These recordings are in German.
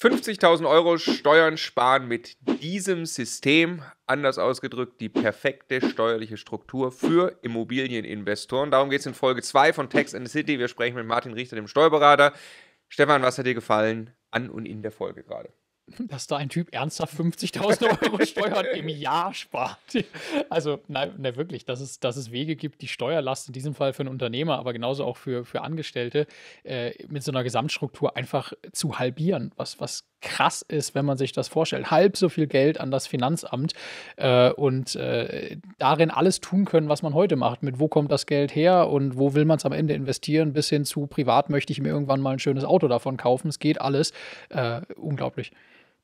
50.000 Euro Steuern sparen mit diesem System. Anders ausgedrückt, die perfekte steuerliche Struktur für Immobilieninvestoren. Darum geht es in Folge 2 von Tax and the City. Wir sprechen mit Martin Richter, dem Steuerberater. Stefan, was hat dir gefallen an und in der Folge gerade? dass da ein Typ ernsthaft 50.000 Euro Steuern im Jahr spart. Also, nein, nein, wirklich, dass es, dass es Wege gibt, die Steuerlast in diesem Fall für einen Unternehmer, aber genauso auch für, für Angestellte äh, mit so einer Gesamtstruktur einfach zu halbieren, was, was krass ist, wenn man sich das vorstellt. Halb so viel Geld an das Finanzamt äh, und äh, darin alles tun können, was man heute macht. Mit wo kommt das Geld her und wo will man es am Ende investieren, bis hin zu privat möchte ich mir irgendwann mal ein schönes Auto davon kaufen. Es geht alles. Äh, unglaublich.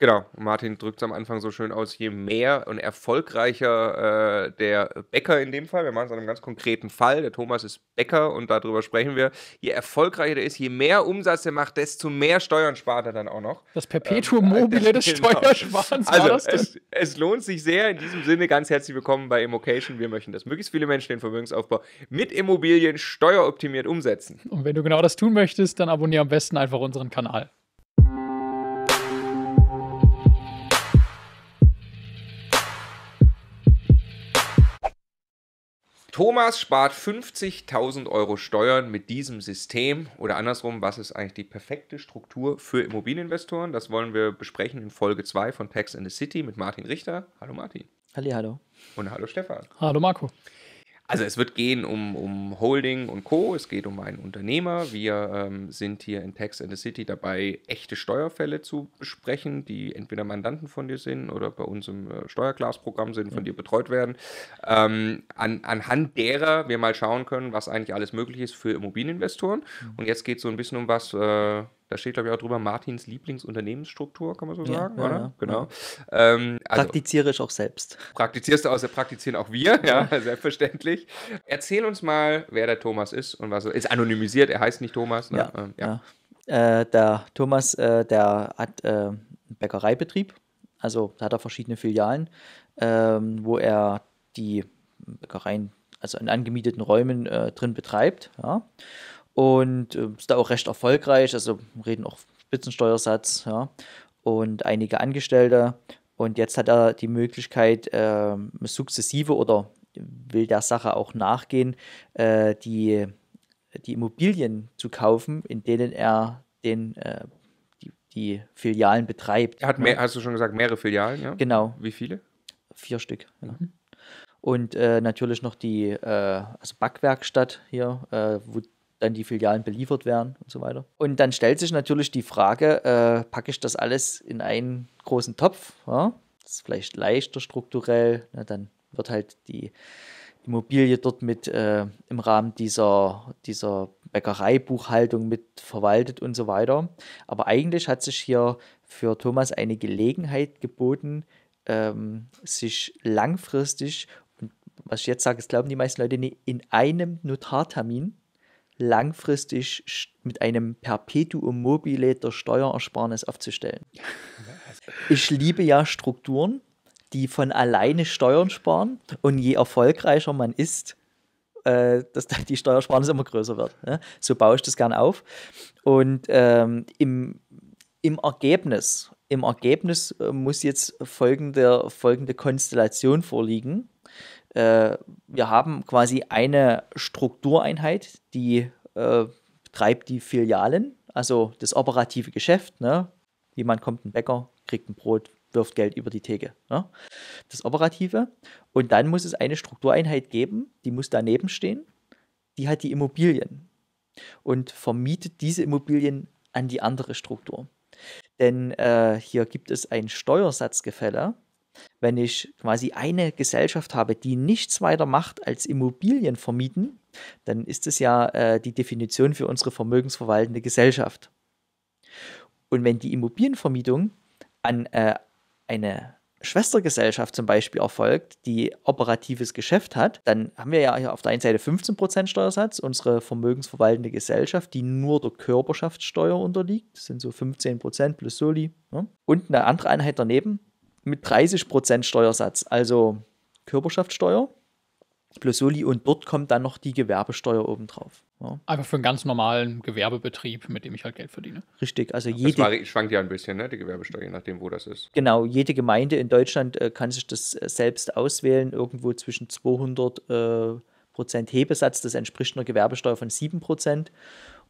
Genau, Martin drückt es am Anfang so schön aus, je mehr und erfolgreicher äh, der Bäcker in dem Fall, wir machen es an einem ganz konkreten Fall, der Thomas ist Bäcker und darüber sprechen wir, je erfolgreicher der ist, je mehr Umsatz er macht, desto mehr Steuern spart er dann auch noch. Das ähm, Perpetuum äh, mobile ähm, das, des genau. Steuersparens also, war das denn? Es, es, lohnt sich sehr, in diesem Sinne ganz herzlich willkommen bei Immocation, wir möchten, dass möglichst viele Menschen den Vermögensaufbau mit Immobilien steueroptimiert umsetzen. Und wenn du genau das tun möchtest, dann abonniere am besten einfach unseren Kanal. Thomas spart 50.000 Euro Steuern mit diesem System oder andersrum, was ist eigentlich die perfekte Struktur für Immobilieninvestoren? Das wollen wir besprechen in Folge 2 von Packs in the City mit Martin Richter. Hallo Martin. Halli, hallo. Und hallo Stefan. Hallo Marco. Also es wird gehen um, um Holding und Co. Es geht um einen Unternehmer. Wir ähm, sind hier in Tax and the City dabei, echte Steuerfälle zu besprechen, die entweder Mandanten von dir sind oder bei uns im äh, Steuerglasprogramm sind, von dir betreut werden. Ähm, an, anhand derer wir mal schauen können, was eigentlich alles möglich ist für Immobilieninvestoren. Mhm. Und jetzt geht es so ein bisschen um was. Äh, da steht, glaube ich, auch drüber Martins Lieblingsunternehmensstruktur, kann man so ja, sagen, ja, oder? Ja, genau. Ähm, also, Praktiziere ich auch selbst. Praktizierst du auch, also praktizieren auch wir, ja, selbstverständlich. Erzähl uns mal, wer der Thomas ist und was er ist. Anonymisiert, er heißt nicht Thomas. Ne? Ähm, ja. Äh, der Thomas, äh, der hat äh, einen Bäckereibetrieb, also da hat er verschiedene Filialen, ähm, wo er die Bäckereien, also in angemieteten Räumen äh, drin betreibt. Ja und äh, ist da auch recht erfolgreich. Also reden auch Spitzensteuersatz ja, und einige Angestellte. Und jetzt hat er die Möglichkeit, ähm, sukzessive oder will der Sache auch nachgehen, äh, die, die Immobilien zu kaufen, in denen er den, äh, die, die Filialen betreibt. Er hat mehr, hast du schon gesagt, mehrere Filialen, ja? Genau. Wie viele? Vier Stück. Ja. Genau. Mhm. Und äh, natürlich noch die äh, also Backwerkstatt hier, äh, wo dann die Filialen beliefert werden und so weiter. Und dann stellt sich natürlich die Frage, äh, packe ich das alles in einen großen Topf? Ja? Das ist vielleicht leichter strukturell. Na, ne? dann wird halt die Immobilie dort mit äh, im Rahmen dieser, dieser Bäckereibuchhaltung mit verwaltet und so weiter. Aber eigentlich hat sich hier für Thomas eine Gelegenheit geboten, ähm, sich langfristig, und was ich jetzt sage, das glauben die meisten Leute, nicht, in einem Notartermin langfristig mit einem Perpetuum mobile der Steuerersparnis aufzustellen. Ich liebe ja Strukturen, die von alleine Steuern sparen und je erfolgreicher man ist, äh, dass die Steuersparnis immer größer wird. Ne? So baue ich das gern auf. Und ähm, im, im Ergebnis, im Ergebnis äh, muss jetzt folgende, folgende Konstellation vorliegen äh, wir haben quasi eine Struktureinheit, die äh, treibt die Filialen, also das operative Geschäft. Ne? Jemand kommt, ein Bäcker, kriegt ein Brot, wirft Geld über die Theke. Ne? Das operative. Und dann muss es eine Struktureinheit geben, die muss daneben stehen, die hat die Immobilien und vermietet diese Immobilien an die andere Struktur. Denn äh, hier gibt es ein Steuersatzgefälle wenn ich quasi eine Gesellschaft habe, die nichts weiter macht als Immobilien vermieten, dann ist es ja äh, die Definition für unsere vermögensverwaltende Gesellschaft. Und wenn die Immobilienvermietung an äh, eine Schwestergesellschaft zum Beispiel erfolgt, die operatives Geschäft hat, dann haben wir ja auf der einen Seite 15% Steuersatz, unsere vermögensverwaltende Gesellschaft, die nur der Körperschaftssteuer unterliegt, das sind so 15% plus Soli, ne? und eine andere Einheit daneben, mit 30% Steuersatz, also Körperschaftssteuer plus Soli und dort kommt dann noch die Gewerbesteuer obendrauf. Ja. Einfach für einen ganz normalen Gewerbebetrieb, mit dem ich halt Geld verdiene. Richtig, also jede. Das schwankt ja ein bisschen, ne, die Gewerbesteuer, je nachdem, wo das ist. Genau, jede Gemeinde in Deutschland äh, kann sich das äh, selbst auswählen, irgendwo zwischen 200 äh, Prozent Hebesatz, das entspricht einer Gewerbesteuer von 7 Prozent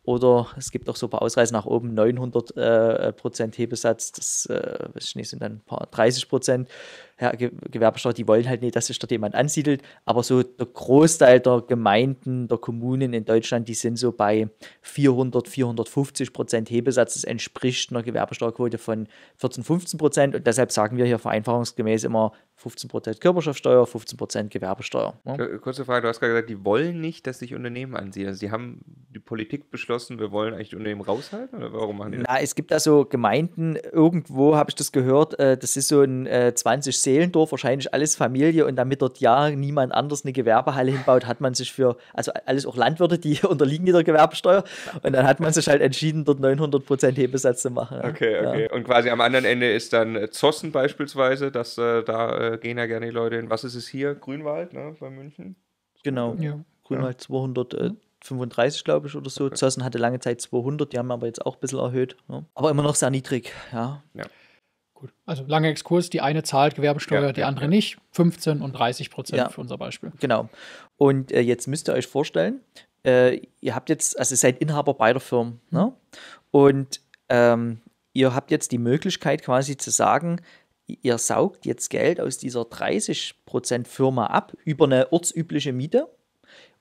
oder es gibt auch so ein paar Ausreißer nach oben, 900 äh, Prozent Hebesatz, das äh, sind dann ein paar 30 Prozent ja, Gewerbesteuer, die wollen halt nicht, dass sich dort jemand ansiedelt, aber so der Großteil der Gemeinden, der Kommunen in Deutschland, die sind so bei 400, 450 Prozent Hebesatz. Das entspricht einer Gewerbesteuerquote von 14, 15 Prozent und deshalb sagen wir hier vereinfachungsgemäß immer 15 Prozent Körperschaftsteuer, 15 Prozent Gewerbesteuer. Ja? Äh, kurze Frage, du hast gerade gesagt, die wollen nicht, dass sich Unternehmen ansiedeln. Also haben die Politik beschlossen, wir wollen eigentlich Unternehmen raushalten oder warum machen die das? Na, es gibt da so Gemeinden, irgendwo habe ich das gehört, äh, das ist so ein 20 äh, Seelendorf wahrscheinlich alles Familie und damit dort ja niemand anders eine Gewerbehalle hinbaut, hat man sich für, also alles auch Landwirte, die unterliegen der Gewerbesteuer und dann hat man sich halt entschieden, dort 900% Prozent Hebesatz zu machen. Ja. Okay, okay. Ja. Und quasi am anderen Ende ist dann äh, Zossen beispielsweise, dass äh, da äh, gehen ja gerne die Leute hin. Was ist es hier? Grünwald, ne, bei München? Genau, ja. Grünwald 200. Äh, 35, glaube ich, oder so. Okay. Zossen hatte lange Zeit 200, die haben aber jetzt auch ein bisschen erhöht. Ja. Ne? Aber immer noch sehr niedrig, ja. ja. Gut. Also lange Exkurs, die eine zahlt Gewerbesteuer, ja, die andere ja. nicht. 15 und 30 Prozent ja. für unser Beispiel. Genau. Und äh, jetzt müsst ihr euch vorstellen, äh, ihr habt jetzt, also ihr seid Inhaber beider Firmen, ne? Und ähm, ihr habt jetzt die Möglichkeit quasi zu sagen, ihr saugt jetzt Geld aus dieser 30% Prozent Firma ab über eine ortsübliche Miete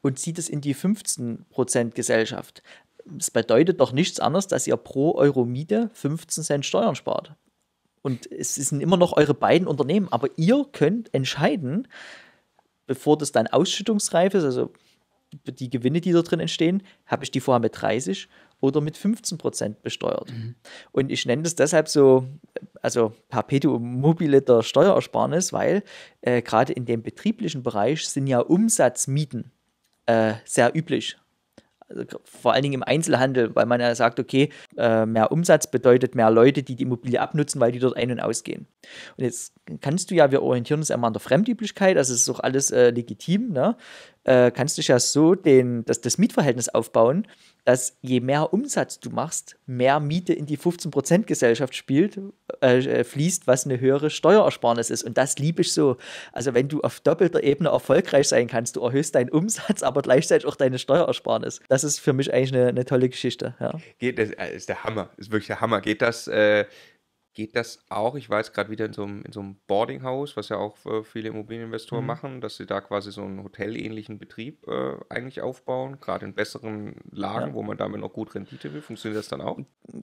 und zieht es in die 15% Prozent Gesellschaft. Das bedeutet doch nichts anderes, dass ihr pro Euro Miete 15 Cent Steuern spart. Und es sind immer noch eure beiden Unternehmen, aber ihr könnt entscheiden, bevor das dann ausschüttungsreif ist, also die Gewinne, die da drin entstehen, habe ich die vorher mit 30 oder mit 15 Prozent besteuert. Mhm. Und ich nenne das deshalb so, also perpetuum mobile der Steuersparnis, weil äh, gerade in dem betrieblichen Bereich sind ja Umsatzmieten äh, sehr üblich. Also, vor allen Dingen im Einzelhandel, weil man ja sagt, okay, äh, mehr Umsatz bedeutet mehr Leute, die die Immobilie abnutzen, weil die dort ein- und ausgehen. Und jetzt kannst du ja, wir orientieren uns immer an der Fremdüblichkeit, also es ist auch alles äh, legitim, ne? äh, kannst du ja so den, das, das Mietverhältnis aufbauen, dass je mehr Umsatz du machst, mehr Miete in die 15%-Gesellschaft spielt, äh, äh, fließt, was eine höhere Steuerersparnis ist. Und das liebe ich so. Also wenn du auf doppelter Ebene erfolgreich sein kannst, du erhöhst deinen Umsatz, aber gleichzeitig auch deine Steuerersparnis. Das ist für mich eigentlich eine, eine tolle Geschichte. Ja. Geht, das, äh, ist der Hammer. Ist wirklich der Hammer. Geht das äh, Geht das auch? Ich weiß gerade wieder in so einem, in so einem Boardinghaus, was ja auch äh, viele Immobilieninvestoren mhm. machen, dass sie da quasi so einen hotelähnlichen Betrieb äh, eigentlich aufbauen, gerade in besseren Lagen, ja. wo man damit noch gut Rendite will. Funktioniert das dann auch?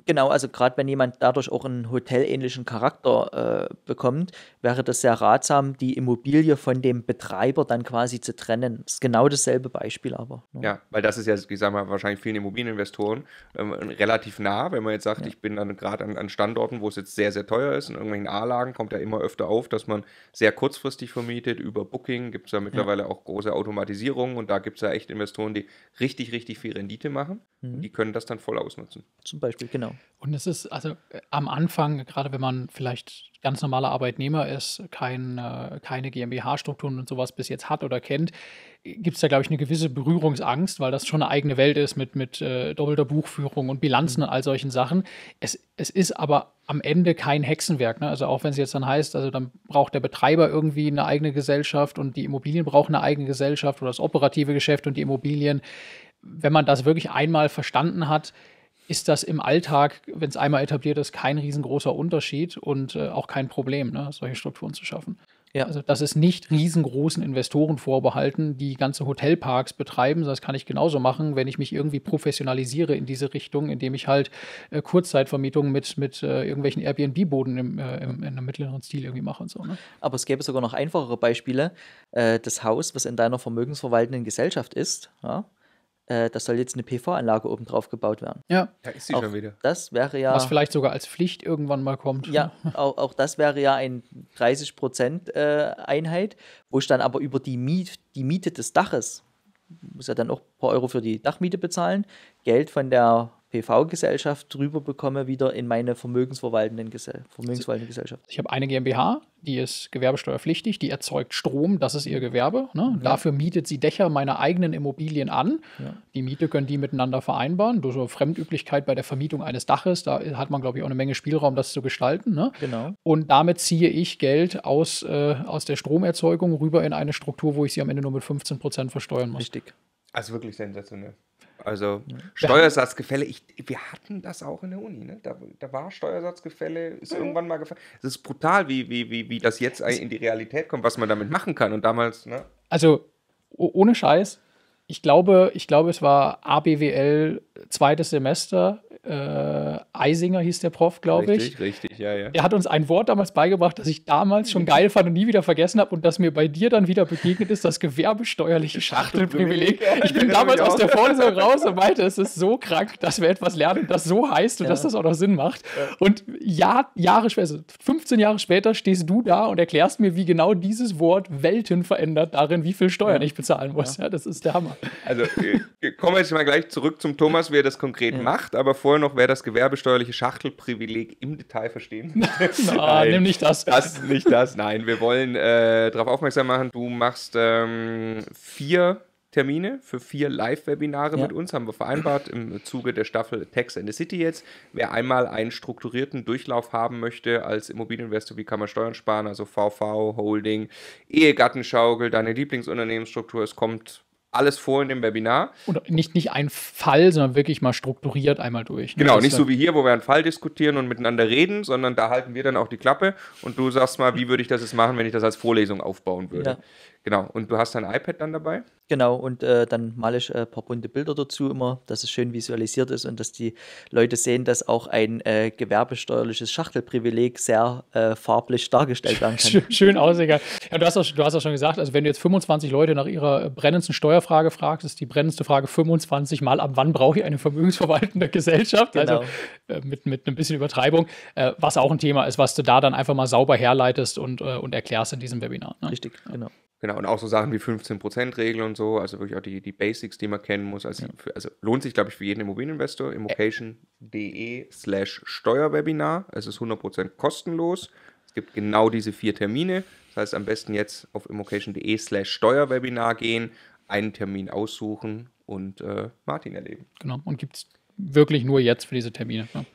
Genau, also gerade wenn jemand dadurch auch einen hotelähnlichen Charakter äh, bekommt, wäre das sehr ratsam, die Immobilie von dem Betreiber dann quasi zu trennen. Das ist genau dasselbe Beispiel aber. Ne? Ja, weil das ist ja, ich sag mal, wahrscheinlich vielen Immobilieninvestoren ähm, relativ nah, wenn man jetzt sagt, ja. ich bin dann gerade an, an Standorten, wo es jetzt sehr, sehr teuer ist. In irgendwelchen A-Lagen kommt ja immer öfter auf, dass man sehr kurzfristig vermietet. Über Booking gibt es ja mittlerweile ja. auch große Automatisierungen und da gibt es ja echt Investoren, die richtig, richtig viel Rendite machen. Mhm. Die können das dann voll ausnutzen. Zum Beispiel, genau. Und es ist also äh, am Anfang, gerade wenn man vielleicht ganz normaler Arbeitnehmer ist, kein, äh, keine GmbH-Strukturen und sowas bis jetzt hat oder kennt, gibt es da, glaube ich, eine gewisse Berührungsangst, weil das schon eine eigene Welt ist mit, mit äh, doppelter Buchführung und Bilanzen und all solchen Sachen. Es, es ist aber am Ende kein Hexenwerk. Ne? Also auch wenn es jetzt dann heißt, also dann braucht der Betreiber irgendwie eine eigene Gesellschaft und die Immobilien brauchen eine eigene Gesellschaft oder das operative Geschäft und die Immobilien. Wenn man das wirklich einmal verstanden hat, ist das im Alltag, wenn es einmal etabliert ist, kein riesengroßer Unterschied und äh, auch kein Problem, ne, solche Strukturen zu schaffen. Ja. Also das ist nicht riesengroßen Investoren vorbehalten, die ganze Hotelparks betreiben. Das kann ich genauso machen, wenn ich mich irgendwie professionalisiere in diese Richtung, indem ich halt äh, Kurzzeitvermietungen mit, mit äh, irgendwelchen Airbnb-Boden im, äh, im, in einem mittleren Stil irgendwie mache und so. Ne? Aber es gäbe sogar noch einfachere Beispiele. Äh, das Haus, was in deiner vermögensverwaltenden Gesellschaft ist, ja, äh, da soll jetzt eine PV-Anlage oben drauf gebaut werden. Ja. Da ist sie auch schon wieder. Das wäre ja. Was vielleicht sogar als Pflicht irgendwann mal kommt. Ja, auch, auch das wäre ja ein 30%-Einheit, äh, wo ich dann aber über die, Miet, die Miete des Daches, muss ja dann auch ein paar Euro für die Dachmiete bezahlen, Geld von der PV-Gesellschaft drüber bekomme, wieder in meine vermögensverwaltenden Gesell vermögensverwaltende Gesellschaft. Ich habe eine GmbH, die ist gewerbesteuerpflichtig, die erzeugt Strom, das ist ihr Gewerbe. Ne? Ja. Dafür mietet sie Dächer meiner eigenen Immobilien an. Ja. Die Miete können die miteinander vereinbaren. Durch so Fremdüblichkeit bei der Vermietung eines Daches, da hat man, glaube ich, auch eine Menge Spielraum, das zu gestalten. Ne? Genau. Und damit ziehe ich Geld aus, äh, aus der Stromerzeugung rüber in eine Struktur, wo ich sie am Ende nur mit 15 Prozent versteuern muss. Richtig. Also wirklich sensationell. Also Steuersatzgefälle, ich, wir hatten das auch in der Uni, ne? da, da war Steuersatzgefälle, ist mhm. irgendwann mal gefallen. Es ist brutal, wie, wie, wie, wie das jetzt in die Realität kommt, was man damit machen kann. Und damals, ne? Also ohne Scheiß, ich glaube, ich glaube, es war ABWL zweites Semester. Äh, Eisinger hieß der Prof, glaube ich. Richtig, richtig, ja, ja. Er hat uns ein Wort damals beigebracht, das ich damals schon geil fand und nie wieder vergessen habe und das mir bei dir dann wieder begegnet ist, das gewerbesteuerliche Schachtelprivileg. Ich bin damals genau. aus der Vorlesung raus und meinte, es ist so krank, dass wir etwas lernen, das so heißt und ja. dass das auch noch Sinn macht. Und Jahr, Jahre später, also 15 Jahre später stehst du da und erklärst mir, wie genau dieses Wort Welten verändert darin, wie viel Steuern ja. ich bezahlen muss. Ja. das ist der Hammer. Also äh, äh, kommen wir jetzt mal gleich zurück zum Thomas, wie er das konkret ja. macht, aber vorher noch, wer das gewerbesteuerliche Schachtelprivileg im Detail verstehen will. nein, nimm nicht das. Das nicht das. Nein, wir wollen äh, darauf aufmerksam machen, du machst ähm, vier Termine für vier Live-Webinare ja. mit uns, haben wir vereinbart im Zuge der Staffel Tax and the City jetzt. Wer einmal einen strukturierten Durchlauf haben möchte als Immobilieninvestor, wie kann man Steuern sparen, also VV, Holding, Ehegattenschaukel, deine Lieblingsunternehmensstruktur, es kommt alles vor in dem Webinar. Und nicht, nicht ein Fall, sondern wirklich mal strukturiert einmal durch. Ne? Genau, nicht so wie hier, wo wir einen Fall diskutieren und miteinander reden, sondern da halten wir dann auch die Klappe und du sagst mal, wie würde ich das jetzt machen, wenn ich das als Vorlesung aufbauen würde. Ja. Genau, und du hast dein iPad dann dabei? Genau, und äh, dann male ich äh, ein paar bunte Bilder dazu immer, dass es schön visualisiert ist und dass die Leute sehen, dass auch ein äh, gewerbesteuerliches Schachtelprivileg sehr äh, farblich dargestellt werden kann. Schön aussehen. Ja, du, hast auch, du hast auch schon gesagt, also wenn du jetzt 25 Leute nach ihrer brennendsten Steuerfrage fragst, ist die brennendste Frage 25 Mal, ab wann brauche ich eine vermögensverwaltende Gesellschaft? Also, genau. Also mit, mit ein bisschen Übertreibung, äh, was auch ein Thema ist, was du da dann einfach mal sauber herleitest und, und erklärst in diesem Webinar. Ne? Richtig, genau. Genau, und auch so Sachen wie 15%-Regel und so, also wirklich auch die, die Basics, die man kennen muss. Also, ja. für, also lohnt sich, glaube ich, für jeden Immobilieninvestor. Immocation.de slash Steuerwebinar. Es ist 100% kostenlos. Es gibt genau diese vier Termine. Das heißt, am besten jetzt auf immocation.de slash Steuerwebinar gehen, einen Termin aussuchen und äh, Martin erleben. Genau, und gibt es wirklich nur jetzt für diese Termine. Ne?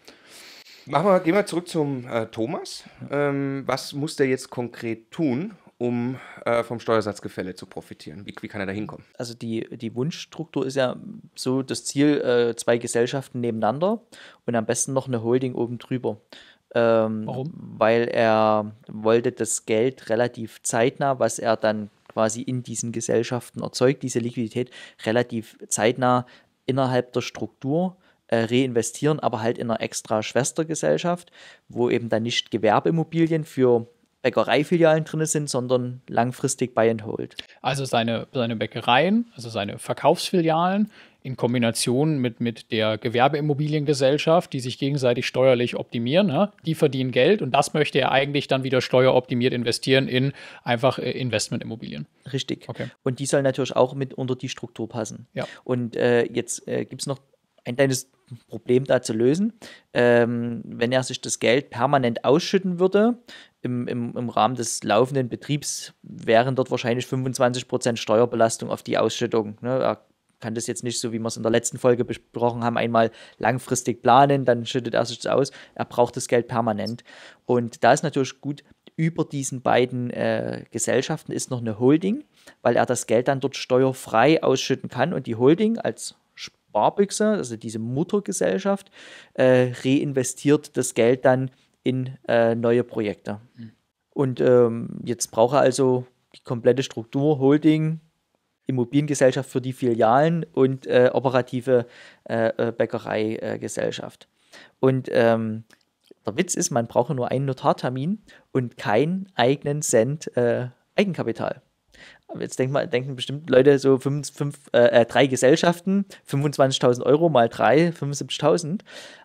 Machen wir, gehen wir zurück zum äh, Thomas. Ähm, was muss der jetzt konkret tun, um äh, vom Steuersatzgefälle zu profitieren? Wie, wie kann er da hinkommen? Also die, die Wunschstruktur ist ja so das Ziel, äh, zwei Gesellschaften nebeneinander und am besten noch eine Holding oben drüber. Ähm, Warum? Weil er wollte das Geld relativ zeitnah, was er dann quasi in diesen Gesellschaften erzeugt, diese Liquidität relativ zeitnah innerhalb der Struktur äh, reinvestieren, aber halt in einer extra Schwestergesellschaft, wo eben dann nicht Gewerbeimmobilien für Bäckereifilialen drin sind, sondern langfristig Buy and Hold. Also seine, seine Bäckereien, also seine Verkaufsfilialen in Kombination mit, mit der Gewerbeimmobiliengesellschaft, die sich gegenseitig steuerlich optimieren, ne? die verdienen Geld und das möchte er eigentlich dann wieder steueroptimiert investieren in einfach äh, Investmentimmobilien. Richtig. Okay. Und die soll natürlich auch mit unter die Struktur passen. Ja. Und äh, jetzt äh, gibt es noch ein kleines Problem da zu lösen. Ähm, wenn er sich das Geld permanent ausschütten würde, im, im, im Rahmen des laufenden Betriebs wären dort wahrscheinlich 25% Steuerbelastung auf die Ausschüttung. Ne? Er kann das jetzt nicht, so wie wir es in der letzten Folge besprochen haben, einmal langfristig planen, dann schüttet er sich das aus. Er braucht das Geld permanent. Und da ist natürlich gut, über diesen beiden äh, Gesellschaften ist noch eine Holding, weil er das Geld dann dort steuerfrei ausschütten kann und die Holding als Barbixer, also diese Muttergesellschaft, äh, reinvestiert das Geld dann in äh, neue Projekte. Hm. Und ähm, jetzt brauche also die komplette Struktur, Holding, Immobiliengesellschaft für die Filialen und äh, operative äh, äh, Bäckereigesellschaft. und ähm, der Witz ist, man brauche nur einen Notartermin und keinen eigenen Cent äh, Eigenkapital. Aber jetzt denk mal, denken bestimmt Leute so fünf, fünf, äh, äh drei Gesellschaften, 25.000 Euro mal drei, 75.000.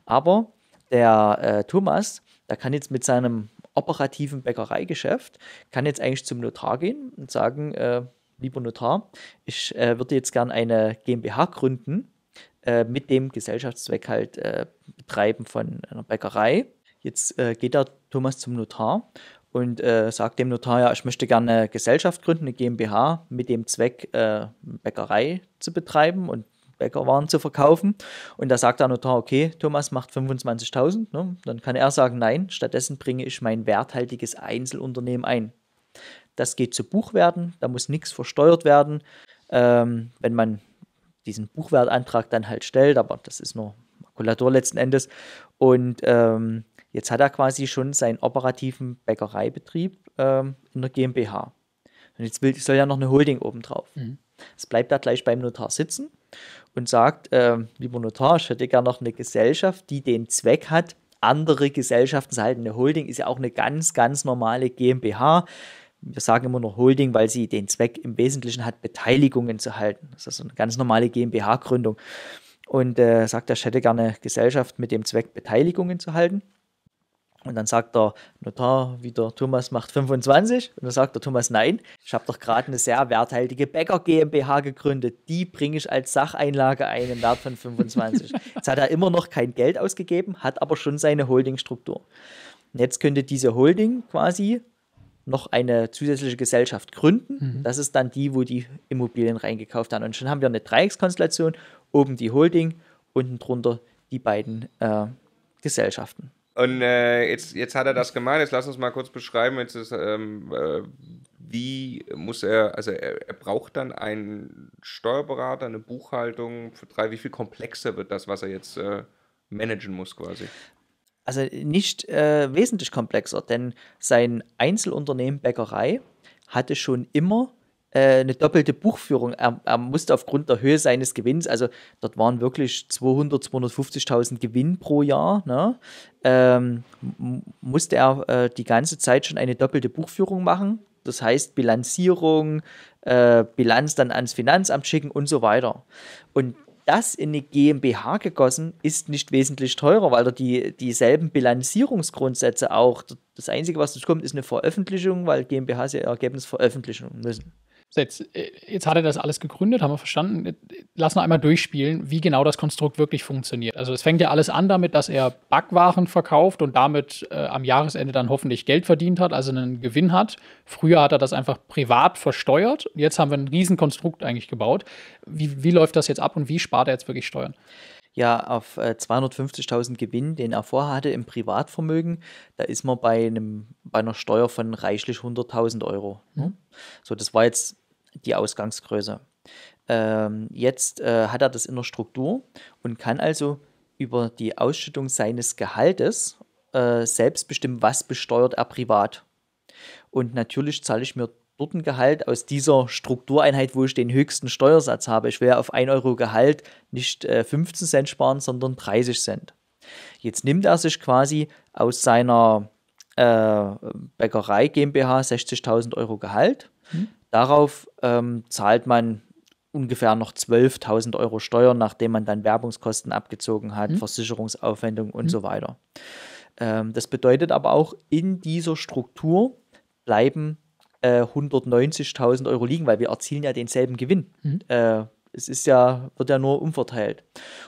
Aber der äh, Thomas, der kann jetzt mit seinem operativen Bäckereigeschäft, kann jetzt eigentlich zum Notar gehen und sagen, äh, lieber Notar, ich äh, würde jetzt gerne eine GmbH gründen äh, mit dem Gesellschaftszweck halt äh, Betreiben von einer Bäckerei. Jetzt äh, geht der Thomas zum Notar und äh, sagt dem Notar, ja, ich möchte gerne eine Gesellschaft gründen, eine GmbH, mit dem Zweck, äh, Bäckerei zu betreiben und Bäckerwaren zu verkaufen. Und da sagt der Notar, okay, Thomas macht 25.000. Ne? Dann kann er sagen, nein, stattdessen bringe ich mein werthaltiges Einzelunternehmen ein. Das geht zu Buchwerten, da muss nichts versteuert werden. Ähm, wenn man diesen Buchwertantrag dann halt stellt, aber das ist nur Makulatur letzten Endes. Und ähm, Jetzt hat er quasi schon seinen operativen Bäckereibetrieb ähm, in der GmbH. Und jetzt will, soll ja noch eine Holding obendrauf. Mhm. bleibt da gleich beim Notar sitzen und sagt, äh, lieber Notar, ich hätte gerne noch eine Gesellschaft, die den Zweck hat, andere Gesellschaften zu halten. Eine Holding ist ja auch eine ganz, ganz normale GmbH. Wir sagen immer nur Holding, weil sie den Zweck im Wesentlichen hat, Beteiligungen zu halten. Das ist also eine ganz normale GmbH-Gründung. Und äh, sagt, ich hätte gerne eine Gesellschaft mit dem Zweck, Beteiligungen zu halten. Und dann sagt der Notar wieder, Thomas macht 25. Und dann sagt der Thomas, nein, ich habe doch gerade eine sehr werthaltige Bäcker GmbH gegründet. Die bringe ich als Sacheinlage einen Wert von 25. Jetzt hat er immer noch kein Geld ausgegeben, hat aber schon seine Holdingstruktur. Und jetzt könnte diese Holding quasi noch eine zusätzliche Gesellschaft gründen. Mhm. Das ist dann die, wo die Immobilien reingekauft haben. Und schon haben wir eine Dreieckskonstellation, oben die Holding, unten drunter die beiden äh, Gesellschaften. Und äh, jetzt, jetzt hat er das gemeint. Jetzt lass uns mal kurz beschreiben. Jetzt ist, ähm, äh, wie muss er, also er, er, braucht dann einen Steuerberater, eine Buchhaltung für drei. Wie viel komplexer wird das, was er jetzt äh, managen muss quasi? Also nicht äh, wesentlich komplexer, denn sein Einzelunternehmen Bäckerei hatte schon immer äh, eine doppelte Buchführung. Er, er, musste aufgrund der Höhe seines Gewinns, also dort waren wirklich 200, 250.000 Gewinn pro Jahr, ne? ähm, musste er äh, die ganze Zeit schon eine doppelte Buchführung machen. Das heißt Bilanzierung, äh, Bilanz dann ans Finanzamt schicken und so weiter. Und das in eine GmbH gegossen, ist nicht wesentlich teurer, weil da die, dieselben Bilanzierungsgrundsätze auch. Das Einzige, was dazu kommt, ist eine Veröffentlichung, weil GmbHs ihr Ergebnis veröffentlichen müssen jetzt, äh, jetzt hat er das alles gegründet, haben wir verstanden. Äh, lass noch einmal durchspielen, wie genau das Konstrukt wirklich funktioniert. Also es fängt ja alles an damit, dass er Backwaren verkauft und damit äh, am Jahresende dann hoffentlich Geld verdient hat, also einen Gewinn hat. Früher hat er das einfach privat versteuert. Jetzt haben wir ein Riesenkonstrukt eigentlich gebaut. Wie, wie läuft das jetzt ab und wie spart er jetzt wirklich Steuern? ja auf äh, 250.000 Gewinn, den er vorher hatte im Privatvermögen, da ist man bei, einem, bei einer Steuer von reichlich 100.000 Euro. Ne? Mhm. So, das war jetzt die Ausgangsgröße. Ähm, jetzt äh, hat er das in der Struktur und kann also über die Ausschüttung seines Gehaltes äh, selbst bestimmen, was besteuert er privat. Und natürlich zahle ich mir Durtengehalt aus dieser Struktureinheit, wo ich den höchsten Steuersatz habe. Ich will ja auf 1 Euro Gehalt nicht äh, 15 Cent sparen, sondern 30 Cent. Jetzt nimmt er sich quasi aus seiner äh, Bäckerei GmbH 60.000 Euro Gehalt. Mhm. Darauf ähm, zahlt man ungefähr noch 12.000 Euro Steuern, nachdem man dann Werbungskosten abgezogen hat, mhm. Versicherungsaufwendung und mhm. so weiter. Ähm, das bedeutet aber auch, in dieser Struktur bleiben 190.000 äh, Euro liegen, weil wir erzielen ja denselben Gewinn. Mhm. Äh, es ist ja, wird ja nur umverteilt.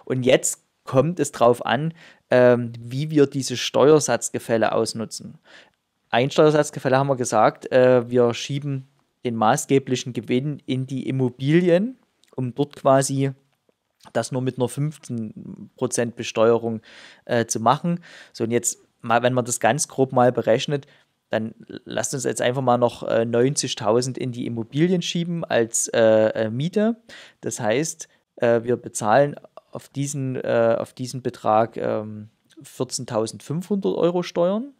Und jetzt kommt es darauf an, ähm, wie wir diese Steuersatzgefälle ausnutzen. Ein Steuersatzgefälle haben wir gesagt, äh, wir schieben den maßgeblichen Gewinn in die Immobilien, um dort quasi das nur mit einer 15% Besteuerung äh, zu machen. So, und jetzt mal, wenn man das ganz grob mal berechnet, dann lasst uns jetzt einfach mal noch äh, 90.000 in die Immobilien schieben als äh, äh Miete. Das heißt, äh, wir bezahlen auf diesen, äh, auf diesen Betrag ähm, 14.500 Euro Steuern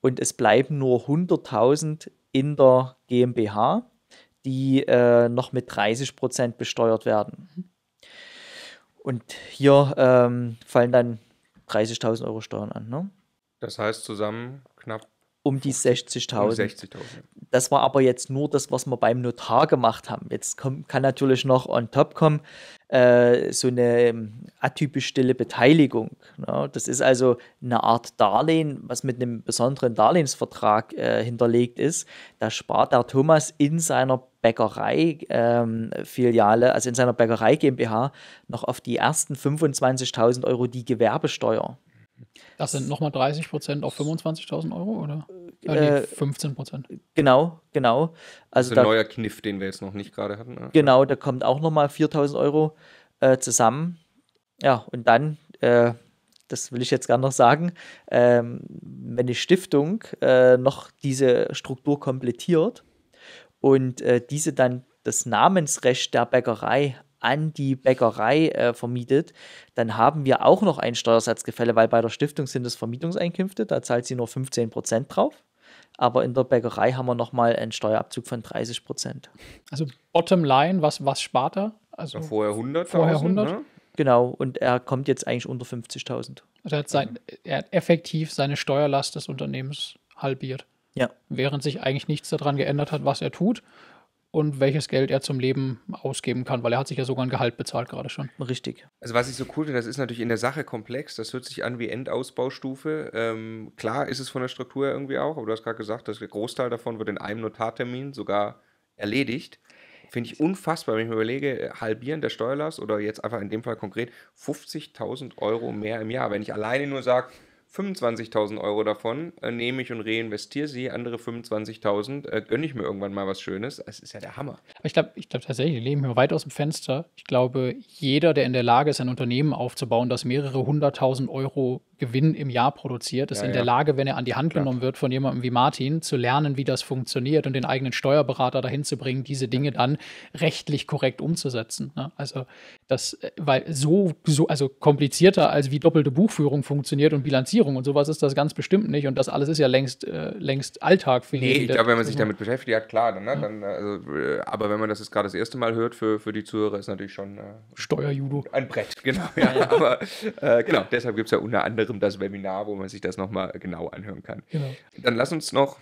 und es bleiben nur 100.000 in der GmbH, die äh, noch mit 30 Prozent besteuert werden. Und hier ähm, fallen dann 30.000 Euro Steuern an. Ne? Das heißt zusammen knapp um die 60.000. Um 60.000. Das war aber jetzt nur das, was wir beim Notar gemacht haben. Jetzt kommt, kann natürlich noch on top kommen äh, so eine ähm, atypisch stille Beteiligung. Ne? Das ist also eine Art Darlehen, was mit einem besonderen Darlehensvertrag äh, hinterlegt ist. Da spart der Thomas in seiner Bäckerei-Filiale, ähm, also in seiner Bäckerei GmbH, noch auf die ersten 25.000 Euro die Gewerbesteuer. Das sind nochmal 30 Prozent auf 25.000 Euro, oder? Äh, äh nee, 15 äh, Prozent. Genau, genau. Also das ist ein da, neuer Kniff, den wir jetzt noch nicht gerade hatten. Ne? Genau, da kommt auch nochmal 4.000 Euro äh, zusammen. Ja, und dann, äh, das will ich jetzt gerne noch sagen, ähm, wenn die Stiftung äh, noch diese Struktur komplettiert und diese dann das Namensrecht der Bäckerei an die Bäckerei äh, vermietet, dann haben wir auch noch ein Steuersatzgefälle, weil bei der Stiftung sind es Vermietungseinkünfte, da zahlt sie nur 15 Prozent drauf. Aber in der Bäckerei haben wir nochmal einen Steuerabzug von 30 Prozent. Also bottom line, was, was spart er? Also ja, vorher 100. Vorher 100. Ne? Genau, und er kommt jetzt eigentlich unter 50.000. Also er hat, er hat effektiv seine Steuerlast des Unternehmens halbiert. Ja. Während sich eigentlich nichts daran geändert hat, was er tut und welches Geld er zum Leben ausgeben kann, weil er hat sich ja sogar ein Gehalt bezahlt gerade schon. Richtig. Also was ich so cool finde, das ist natürlich in der Sache komplex, das hört sich an wie Endausbaustufe. Ähm, klar ist es von der Struktur irgendwie auch, aber du hast gerade gesagt, dass der Großteil davon wird in einem Notartermin sogar erledigt. Finde ich unfassbar, wenn ich mir überlege, halbieren der Steuerlast oder jetzt einfach in dem Fall konkret 50.000 Euro mehr im Jahr. Wenn ich alleine nur sage, 25.000 Euro davon äh, nehme ich und reinvestiere sie, andere 25.000 äh, gönne ich mir irgendwann mal was Schönes. Es ist ja der Hammer. Ich glaube ich glaub tatsächlich, leben wir weit aus dem Fenster. Ich glaube, jeder, der in der Lage ist, ein Unternehmen aufzubauen, das mehrere hunderttausend Euro Gewinn im Jahr produziert, ist ja, in der Lage, wenn er an die Hand Klar. genommen wird von jemandem wie Martin, zu lernen, wie das funktioniert und den eigenen Steuerberater dahin zu bringen, diese Dinge dann rechtlich korrekt umzusetzen. Ne? Also das, äh, weil so, so, also komplizierter als wie doppelte Buchführung funktioniert und Bilanzierung und sowas ist das ganz bestimmt nicht. Und das alles ist ja längst, äh, längst Alltag für jeden. Nee, ich glaube, wenn man sich also damit beschäftigt ja klar, dann, ne? dann also, äh, aber wenn man das jetzt gerade das erste Mal hört für, für die Zuhörer, ist natürlich schon äh, Steuerjudo. Ein Brett, genau. Ja, aber äh, genau, deshalb gibt es ja unter anderem um das Webinar, wo man sich das nochmal genau anhören kann. Genau. Dann lass uns noch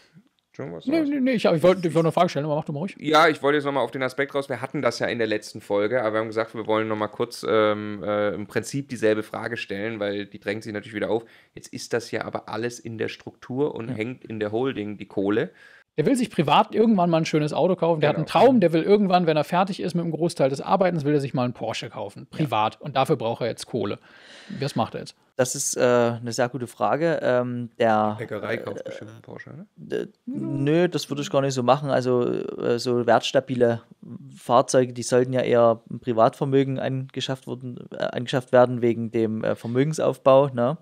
Entschuldigung, was nee, nee, nee, ich, ich wollte wollt noch eine Frage stellen, aber mach du mal ruhig. Ja, ich wollte jetzt nochmal auf den Aspekt raus. Wir hatten das ja in der letzten Folge, aber wir haben gesagt, wir wollen nochmal kurz ähm, äh, im Prinzip dieselbe Frage stellen, weil die drängt sich natürlich wieder auf. Jetzt ist das ja aber alles in der Struktur und ja. hängt in der Holding die Kohle. Der will sich privat irgendwann mal ein schönes Auto kaufen. Der genau. hat einen genau. Traum, der will irgendwann, wenn er fertig ist mit dem Großteil des Arbeitens, will er sich mal einen Porsche kaufen, privat. Ja. Und dafür braucht er jetzt Kohle. Was macht er jetzt? Das ist äh, eine sehr gute Frage. Ähm, der Bäckerei kauft äh, bestimmt einen Porsche, ne? Nö, das würde ich gar nicht so machen. Also äh, so wertstabile Fahrzeuge, die sollten ja eher im Privatvermögen angeschafft, wurden, angeschafft äh, werden wegen dem äh, Vermögensaufbau. Ne?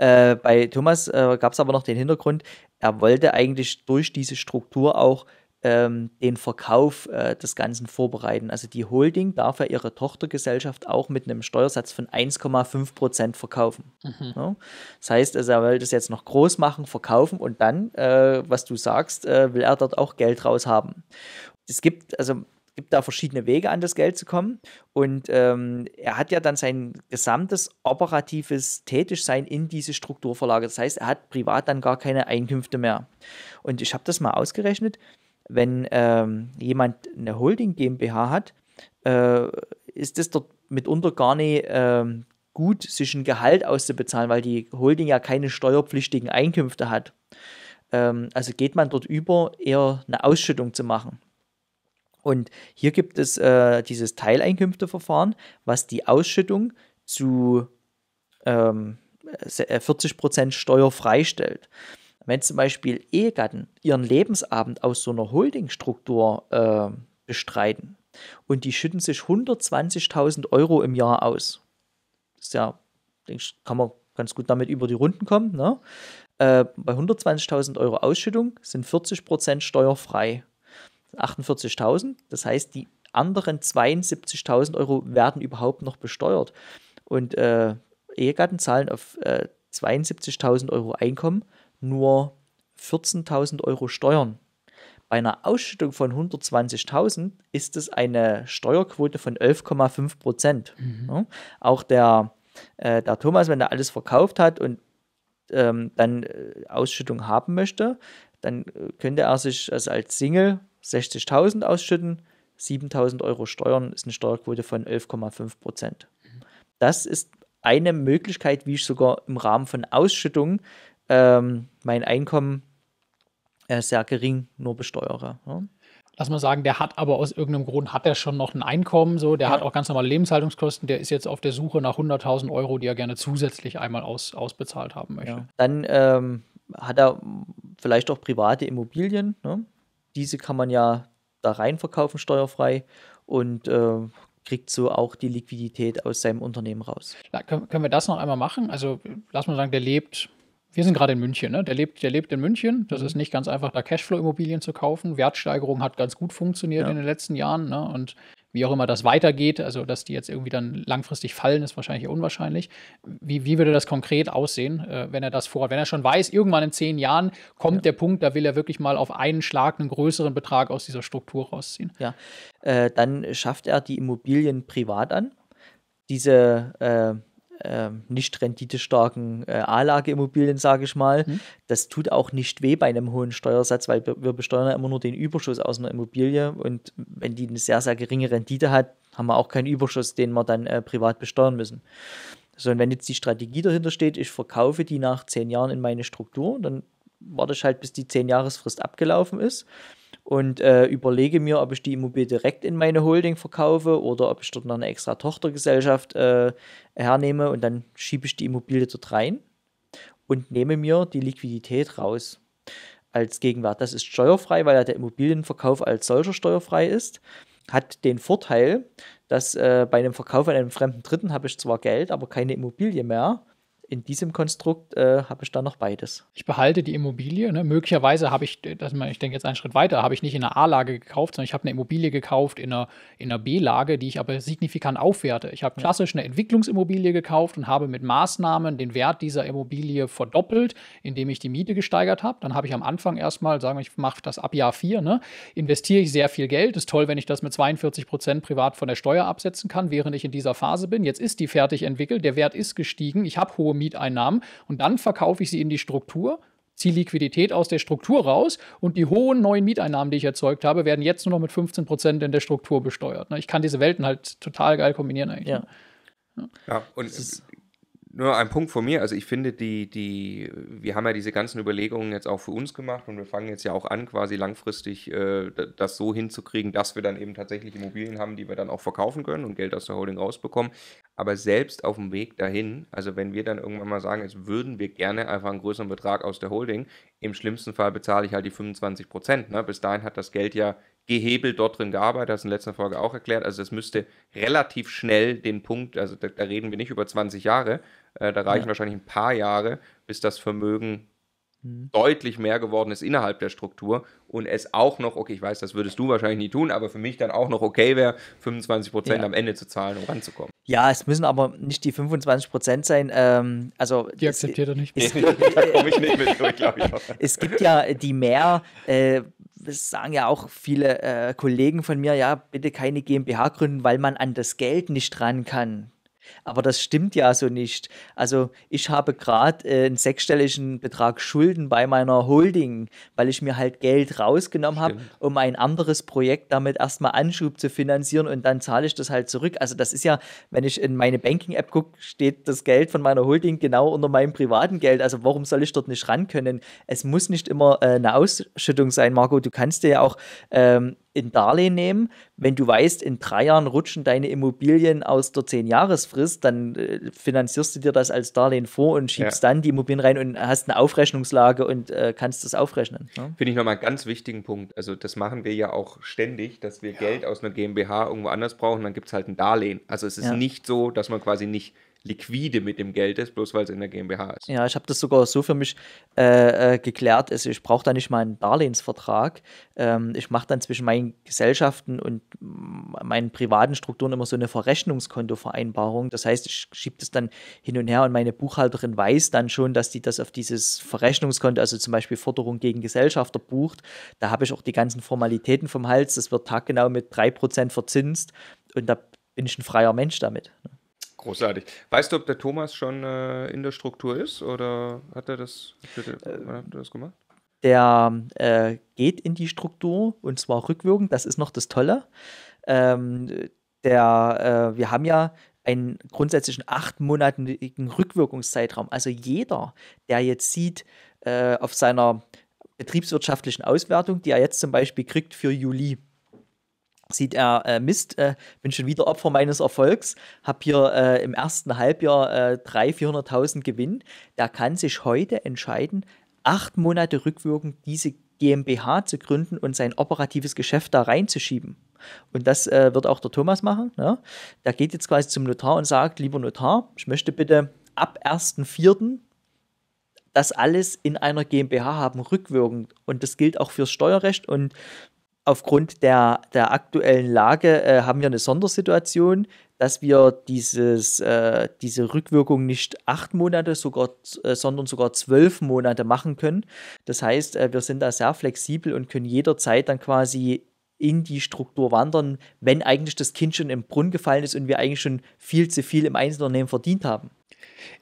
Ja. Äh, bei Thomas gab es aber noch den Hintergrund, er wollte eigentlich durch diese Struktur auch ähm, den Verkauf äh, des Ganzen vorbereiten. Also die Holding darf ja ihre Tochtergesellschaft auch mit einem Steuersatz von 1,5 Prozent verkaufen. Mhm. Ja? Das heißt, also er will das jetzt noch groß machen, verkaufen und dann, äh, was du sagst, äh, will er dort auch Geld raus haben. Es gibt, also gibt da verschiedene Wege, an das Geld zu kommen. Und ähm, er hat ja dann sein gesamtes operatives Tätigsein in diese Struktur verlagert. Das heißt, er hat privat dann gar keine Einkünfte mehr. Und ich habe das mal ausgerechnet, wenn ähm, jemand eine Holding GmbH hat, äh, ist das dort mitunter gar nicht äh, gut, sich ein Gehalt auszubezahlen, weil die Holding ja keine steuerpflichtigen Einkünfte hat. Ähm, also geht man dort über, eher eine Ausschüttung zu machen. Und hier gibt es äh, dieses Teileinkünfteverfahren, was die Ausschüttung zu ähm, 40% äh, steuerfrei stellt. Wenn zum Beispiel Ehegatten ihren Lebensabend aus so einer Holdingstruktur äh, bestreiten und die schütten sich 120.000 Euro im Jahr aus, das ist ja, denke ich, kann man ganz gut damit über die Runden kommen. Ne? Äh, bei 120.000 Euro Ausschüttung sind 40% steuerfrei. 48.000. Das heißt, die anderen 72.000 Euro werden überhaupt noch besteuert. Und äh, Ehegatten zahlen auf äh, 72.000 Euro Einkommen nur 14.000 Euro Steuern. Bei einer Ausschüttung von 120.000 ist es eine Steuerquote von 11,5 Prozent. Mhm. Ja? Auch der, äh, der Thomas, wenn er alles verkauft hat und ähm, dann äh, Ausschüttung haben möchte, dann äh, könnte er sich also als Single 60.000 ausschütten. 7.000 Euro Steuern ist eine Steuerquote von 11,5 Prozent. Das ist eine Möglichkeit, wie ich sogar im Rahmen von Ausschüttungen ähm, mein Einkommen äh, sehr gering nur besteuere. Ja lass mal sagen, der hat aber aus irgendeinem Grund, hat er schon noch ein Einkommen, so, der ja. hat auch ganz normale Lebenshaltungskosten, der ist jetzt auf der Suche nach 100.000 Euro, die er gerne zusätzlich einmal aus, ausbezahlt haben möchte. Ja. Dann ähm, hat er vielleicht auch private Immobilien, ne? diese kann man ja da reinverkaufen steuerfrei und äh, kriegt so auch die Liquidität aus seinem Unternehmen raus. Ja, können, können wir das noch einmal machen? Also lass mal sagen, der lebt wir sind gerade in München, ne? der, lebt, der lebt in München. Das mhm. ist nicht ganz einfach, da Cashflow-Immobilien zu kaufen. Wertsteigerung hat ganz gut funktioniert ja. in den letzten Jahren. Ne? Und wie auch immer das weitergeht, also dass die jetzt irgendwie dann langfristig fallen, ist wahrscheinlich unwahrscheinlich. Wie, wie würde das konkret aussehen, äh, wenn er das vorhat? Wenn er schon weiß, irgendwann in zehn Jahren kommt ja. der Punkt, da will er wirklich mal auf einen Schlag einen größeren Betrag aus dieser Struktur rausziehen. Ja, äh, dann schafft er die Immobilien privat an. Diese äh ähm, nicht renditestarken äh, A-Lage-Immobilien, sage ich mal. Mhm. Das tut auch nicht weh bei einem hohen Steuersatz, weil wir, wir besteuern ja immer nur den Überschuss aus einer Immobilie und wenn die eine sehr, sehr geringe Rendite hat, haben wir auch keinen Überschuss, den wir dann äh, privat besteuern müssen. So, und wenn jetzt die Strategie dahinter steht, ich verkaufe die nach zehn Jahren in meine Struktur, dann warte ich halt, bis die zehn Jahresfrist abgelaufen ist und äh, überlege mir, ob ich die Immobilie direkt in meine Holding verkaufe oder ob ich dort noch eine extra Tochtergesellschaft äh, hernehme und dann schiebe ich die Immobilie dort rein und nehme mir die Liquidität raus als Gegenwert. Das ist steuerfrei, weil ja der Immobilienverkauf als solcher steuerfrei ist. Hat den Vorteil, dass äh, bei einem Verkauf an einem fremden Dritten habe ich zwar Geld, aber keine Immobilie mehr in diesem Konstrukt äh, habe ich dann noch beides. Ich behalte die Immobilie. Ne? Möglicherweise habe ich, das, ich denke jetzt einen Schritt weiter, habe ich nicht in einer A-Lage gekauft, sondern ich habe eine Immobilie gekauft in einer, in einer B-Lage, die ich aber signifikant aufwerte. Ich habe klassisch eine Entwicklungsimmobilie gekauft und habe mit Maßnahmen den Wert dieser Immobilie verdoppelt, indem ich die Miete gesteigert habe. Dann habe ich am Anfang erstmal, sagen wir, ich mache das ab Jahr 4, ne? investiere ich sehr viel Geld. Ist toll, wenn ich das mit 42 Prozent privat von der Steuer absetzen kann, während ich in dieser Phase bin. Jetzt ist die fertig entwickelt, der Wert ist gestiegen, ich habe hohe Miete. Mieteinnahmen und dann verkaufe ich sie in die Struktur ziehe Liquidität aus der Struktur raus und die hohen neuen Mieteinnahmen, die ich erzeugt habe, werden jetzt nur noch mit 15 Prozent in der Struktur besteuert. Ne, ich kann diese Welten halt total geil kombinieren eigentlich. Ja. Ne? ja. und nur ein Punkt von mir. Also ich finde, die, die, wir haben ja diese ganzen Überlegungen jetzt auch für uns gemacht und wir fangen jetzt ja auch an, quasi langfristig äh, das so hinzukriegen, dass wir dann eben tatsächlich Immobilien haben, die wir dann auch verkaufen können und Geld aus der Holding rausbekommen. Aber selbst auf dem Weg dahin, also wenn wir dann irgendwann mal sagen, jetzt würden wir gerne einfach einen größeren Betrag aus der Holding, im schlimmsten Fall bezahle ich halt die 25 Prozent. Ne? Bis dahin hat das Geld ja gehebelt dort drin gearbeitet, das in letzter Folge auch erklärt. Also es müsste relativ schnell den Punkt, also da, da reden wir nicht über 20 Jahre, äh, da reichen ja. wahrscheinlich ein paar Jahre, bis das Vermögen mhm. deutlich mehr geworden ist innerhalb der Struktur und es auch noch, okay, ich weiß, das würdest du wahrscheinlich nie tun, aber für mich dann auch noch okay wäre, 25 Prozent ja. am Ende zu zahlen, um ranzukommen. Ja, es müssen aber nicht die 25 Prozent sein. Ähm, also die akzeptiert er nicht. Es, da komme ich nicht mit durch, glaube ich. Auch. Es gibt ja die mehr, äh, das sagen ja auch viele äh, Kollegen von mir, ja, bitte keine GmbH gründen, weil man an das Geld nicht ran kann. Aber das stimmt ja so nicht. Also ich habe gerade äh, einen sechsstelligen Betrag Schulden bei meiner Holding, weil ich mir halt Geld rausgenommen habe, um ein anderes Projekt damit erstmal Anschub zu finanzieren und dann zahle ich das halt zurück. Also das ist ja, wenn ich in meine Banking-App gucke, steht das Geld von meiner Holding genau unter meinem privaten Geld. Also warum soll ich dort nicht ran können? Es muss nicht immer äh, eine Ausschüttung sein, Marco. Du kannst dir ja auch ähm, in Darlehen nehmen. Wenn du weißt, in drei Jahren rutschen deine Immobilien aus der Zehn-Jahres-Frist, dann äh, finanzierst du dir das als Darlehen vor und schiebst ja. dann die Immobilien rein und hast eine Aufrechnungslage und äh, kannst das aufrechnen. Ja? Ne? Finde ich nochmal einen ganz wichtigen Punkt. Also, das machen wir ja auch ständig, dass wir ja. Geld aus einer GmbH irgendwo anders brauchen, dann gibt es halt ein Darlehen. Also, es ist nicht so, dass man quasi nicht liquide mit dem Geld ist, bloß weil es in der GmbH ist. Ja, ich habe das sogar so für mich äh, äh, geklärt. Also ich brauche da nicht mal einen Darlehensvertrag. Ähm, ich mache dann zwischen meinen Gesellschaften und meinen privaten Strukturen immer so eine Verrechnungskontovereinbarung. Das heißt, ich schiebe das dann hin und her und meine Buchhalterin weiß dann schon, dass die das auf dieses Verrechnungskonto, also zum Beispiel Forderung gegen Gesellschafter bucht. Da habe ich auch die ganzen Formalitäten vom Hals. Das wird taggenau mit 3% verzinst und da bin ich ein freier Mensch damit. Ne? Großartig. Weißt du, ob der Thomas schon äh, in der Struktur ist oder hat er das, hat er, äh, hat er das gemacht? Der äh, geht in die Struktur und zwar rückwirkend, das ist noch das Tolle. Ähm, der, äh, wir haben ja einen grundsätzlichen achtmonatigen Rückwirkungszeitraum. Also jeder, der jetzt sieht äh, auf seiner betriebswirtschaftlichen Auswertung, die er jetzt zum Beispiel kriegt für Juli, sieht er, äh, Mist, äh, bin schon wieder Opfer meines Erfolgs, habe hier äh, im ersten Halbjahr äh, 300.000, 400.000 Gewinn. Der kann sich heute entscheiden, acht Monate rückwirkend diese GmbH zu gründen und sein operatives Geschäft da reinzuschieben. Und das äh, wird auch der Thomas machen. Ne? Der geht jetzt quasi zum Notar und sagt, lieber Notar, ich möchte bitte ab 1.4 das alles in einer GmbH haben, rückwirkend. Und das gilt auch fürs Steuerrecht und aufgrund der, der aktuellen Lage äh, haben wir eine Sondersituation, dass wir dieses, äh, diese Rückwirkung nicht acht Monate, sogar, äh, sondern sogar zwölf Monate machen können. Das heißt, äh, wir sind da sehr flexibel und können jederzeit dann quasi in die Struktur wandern, wenn eigentlich das Kind schon im Brunnen gefallen ist und wir eigentlich schon viel zu viel im Einzelunternehmen verdient haben.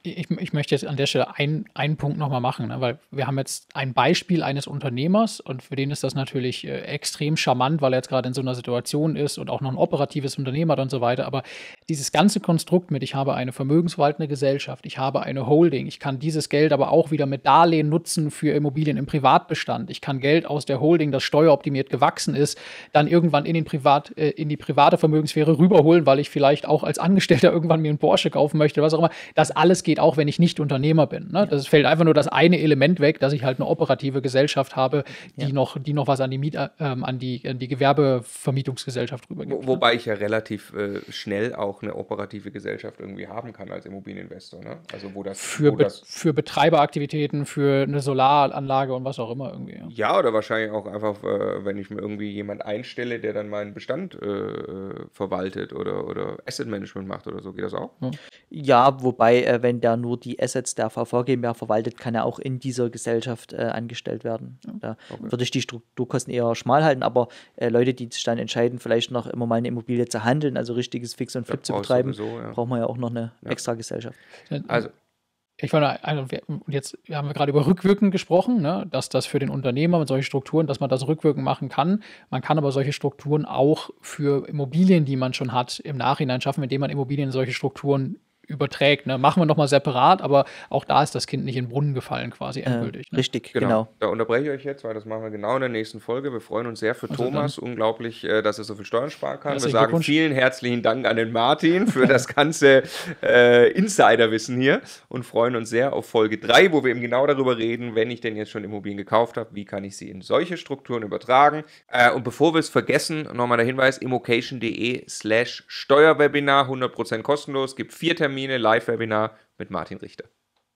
Ich, ich möchte jetzt an der Stelle ein, einen Punkt nochmal machen, ne? weil wir haben jetzt ein Beispiel eines Unternehmers und für den ist das natürlich äh, extrem charmant, weil er jetzt gerade in so einer Situation ist und auch noch ein operatives Unternehmer und so weiter. Aber dieses ganze Konstrukt mit, ich habe eine vermögensverwaltende Gesellschaft, ich habe eine Holding, ich kann dieses Geld aber auch wieder mit Darlehen nutzen für Immobilien im Privatbestand, ich kann Geld aus der Holding, das steueroptimiert gewachsen ist, dann irgendwann in, den Privat, äh, in die private Vermögenssphäre rüberholen, weil ich vielleicht auch als Angestellter irgendwann mir einen Porsche kaufen möchte, was auch immer. Das alles alles geht, auch wenn ich nicht Unternehmer bin. Ne? Ja. Das fällt einfach nur das eine Element weg, dass ich halt eine operative Gesellschaft habe, die, ja. noch, die noch was an die, Miet, äh, an die, an die Gewerbevermietungsgesellschaft rübergibt. Wo, ne? wobei ne? ich ja relativ äh, schnell auch eine operative Gesellschaft irgendwie haben kann als Immobilieninvestor. Ne? Also wo das, für, wo Be das für Betreiberaktivitäten, für eine Solaranlage und was auch immer irgendwie. Ja, ja oder wahrscheinlich auch einfach, äh, wenn ich mir irgendwie jemand einstelle, der dann meinen Bestand äh, verwaltet oder, oder Asset Management macht oder so, geht das auch? Ja, wobei, äh, wenn der nur die Assets der VV GmbH verwaltet, kann er auch in dieser Gesellschaft äh, angestellt werden. da okay. würde ich die Strukturkosten eher schmal halten, aber äh, Leute, die sich dann entscheiden, vielleicht noch immer mal eine Immobilie zu handeln, also richtiges Fix und Flip ja, zu betreiben, sowieso, ja. braucht man ja auch noch eine extra Gesellschaft. Äh, also. Ich meine, jetzt haben wir gerade über Rückwirken gesprochen, ne? dass das für den Unternehmer mit solchen Strukturen, dass man das rückwirkend machen kann. Man kann aber solche Strukturen auch für Immobilien, die man schon hat, im Nachhinein schaffen, indem man Immobilien in solche Strukturen überträgt. Ne? Machen wir nochmal separat, aber auch da ist das Kind nicht in den Brunnen gefallen, quasi äh, endgültig. Äh, ne? Richtig, genau. genau. Da unterbreche ich euch jetzt, weil das machen wir genau in der nächsten Folge. Wir freuen uns sehr für also Thomas. Dann. Unglaublich, äh, dass er so viel Steuern sparen kann. Herzlichen wir sagen vielen herzlichen Dank an den Martin für das ganze äh, Insiderwissen hier und freuen uns sehr auf Folge 3, wo wir eben genau darüber reden, wenn ich denn jetzt schon Immobilien gekauft habe, wie kann ich sie in solche Strukturen übertragen. Äh, und bevor wir es vergessen, nochmal der Hinweis, immocation.de slash Steuerwebinar, 100% kostenlos, gibt vier Termine Termine, Live-Webinar mit Martin Richter.